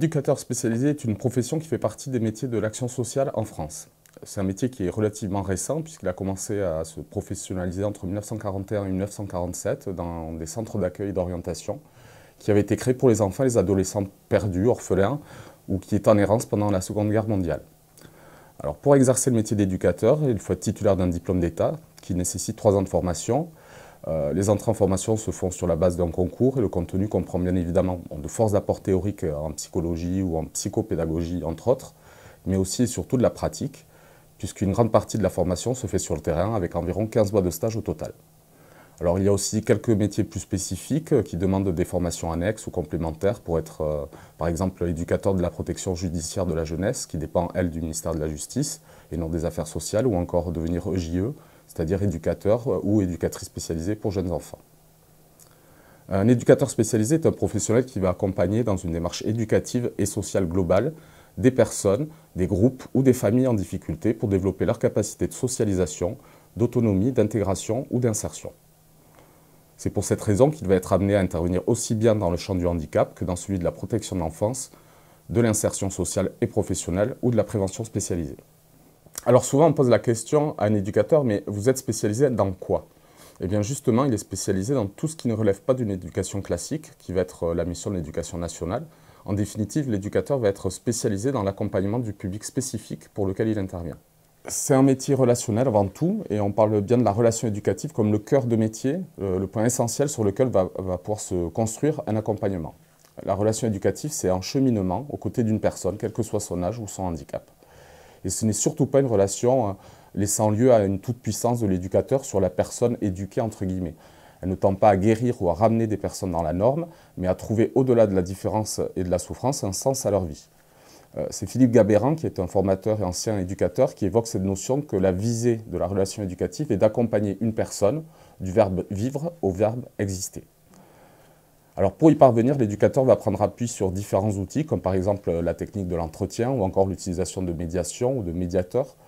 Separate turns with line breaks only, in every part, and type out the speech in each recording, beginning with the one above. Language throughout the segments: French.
L'éducateur spécialisé est une profession qui fait partie des métiers de l'action sociale en France. C'est un métier qui est relativement récent puisqu'il a commencé à se professionnaliser entre 1941 et 1947 dans des centres d'accueil et d'orientation qui avaient été créés pour les enfants et les adolescents perdus, orphelins ou qui étaient en errance pendant la Seconde Guerre mondiale. Alors pour exercer le métier d'éducateur, il faut être titulaire d'un diplôme d'État qui nécessite trois ans de formation, euh, les entrées en formation se font sur la base d'un concours et le contenu comprend bien évidemment de forces apports théoriques euh, en psychologie ou en psychopédagogie, entre autres, mais aussi et surtout de la pratique, puisqu'une grande partie de la formation se fait sur le terrain avec environ 15 mois de stage au total. Alors il y a aussi quelques métiers plus spécifiques euh, qui demandent des formations annexes ou complémentaires pour être, par exemple, éducateur de la protection judiciaire de la jeunesse, qui dépend, elle, du ministère de la Justice et non des Affaires sociales, ou encore devenir EJE, c'est-à-dire éducateur euh, ou éducatrice spécialisée pour jeunes enfants. Un éducateur spécialisé est un professionnel qui va accompagner dans une démarche éducative et sociale globale des personnes, des groupes ou des familles en difficulté pour développer leur capacité de socialisation, d'autonomie, d'intégration ou d'insertion. C'est pour cette raison qu'il va être amené à intervenir aussi bien dans le champ du handicap que dans celui de la protection de l'enfance, de l'insertion sociale et professionnelle ou de la prévention spécialisée. Alors souvent, on pose la question à un éducateur, mais vous êtes spécialisé dans quoi Eh bien justement, il est spécialisé dans tout ce qui ne relève pas d'une éducation classique, qui va être euh, la mission de l'éducation nationale. En définitive, l'éducateur va être spécialisé dans l'accompagnement du public spécifique pour lequel il intervient. C'est un métier relationnel avant tout, et on parle bien de la relation éducative comme le cœur de métier, euh, le point essentiel sur lequel va, pouvoir se construire un accompagnement. La relation éducative, c'est un cheminement aux côtés d'une personne, quel que soit son âge ou son handicap. Et ce n'est surtout pas une relation hein, laissant lieu à une toute-puissance de l'éducateur sur la personne éduquée, entre guillemets. Elle ne tend pas à guérir ou à ramener des personnes dans la norme, mais à trouver au-delà de la différence et de la souffrance un sens à leur vie. Euh, c'est Philippe Gabéran, qui est un formateur et ancien éducateur, qui évoque cette notion que la visée de la relation éducative est d'accompagner une personne du verbe vivre au verbe exister. Alors pour y parvenir, l'éducateur va prendre appui sur différents outils, comme par exemple euh, la technique de l'entretien ou encore l'utilisation de médiation ou de médiateur.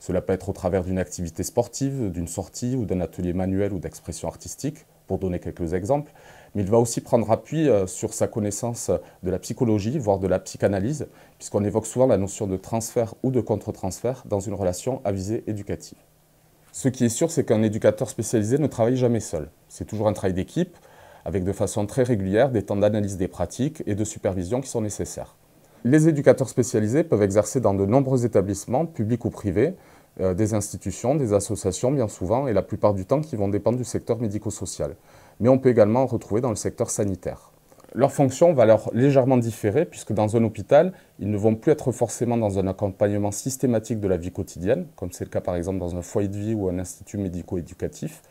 Cela peut être au travers d'une activité sportive, d'une sortie ou d'un atelier manuel ou d'expression artistique, pour donner quelques exemples. Mais il va aussi prendre appui euh, sur sa connaissance de la psychologie, voire de la psychanalyse, puisqu'on évoque souvent la notion de transfert ou de contre-transfert dans une relation à visée éducative. Ce qui est sûr, c'est qu'un éducateur spécialisé ne travaille jamais seul. C'est toujours un travail d'équipe avec de façon très régulière des temps d'analyse des pratiques et de supervision qui sont nécessaires. Les éducateurs spécialisés peuvent exercer dans de nombreux établissements, publics ou privés, euh, des institutions, des associations bien souvent, et la plupart du temps qui vont dépendre du secteur médico-social. Mais on peut également en retrouver dans le secteur sanitaire. Leur fonction va alors légèrement différer, puisque dans un hôpital, ils ne vont plus être forcément dans un accompagnement systématique de la vie quotidienne, comme c'est le cas par exemple dans un foyer de vie ou un institut médico-éducatif,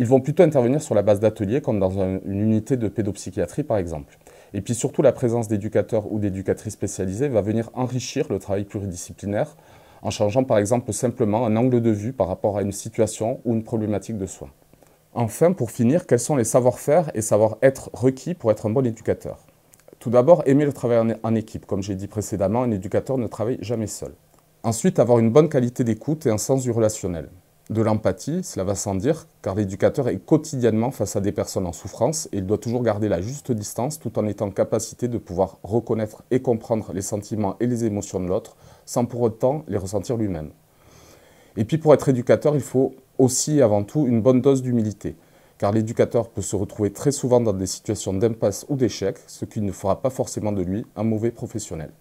ils vont plutôt intervenir sur la base d'ateliers, comme dans une unité de pédopsychiatrie par exemple. Et puis surtout, la présence d'éducateurs ou d'éducatrices spécialisées va venir enrichir le travail pluridisciplinaire en changeant par exemple simplement un angle de vue par rapport à une situation ou une problématique de soins. Enfin, pour finir, quels sont les savoir-faire et savoir-être requis pour être un bon éducateur Tout d'abord, aimer le travail en équipe. Comme j'ai dit précédemment, un éducateur ne travaille jamais seul. Ensuite, avoir une bonne qualité d'écoute et un sens du relationnel de l'empathie, cela va sans dire, car l'éducateur est quotidiennement face à des personnes en souffrance et il doit toujours garder la juste distance tout en étant en capacité de pouvoir reconnaître et comprendre les sentiments et les émotions de l'autre sans pour autant les ressentir lui-même. Et puis pour être éducateur, il faut aussi avant tout une bonne dose d'humilité, car l'éducateur peut se retrouver très souvent dans des situations d'impasse ou d'échec, ce qui ne fera pas forcément de lui un mauvais professionnel.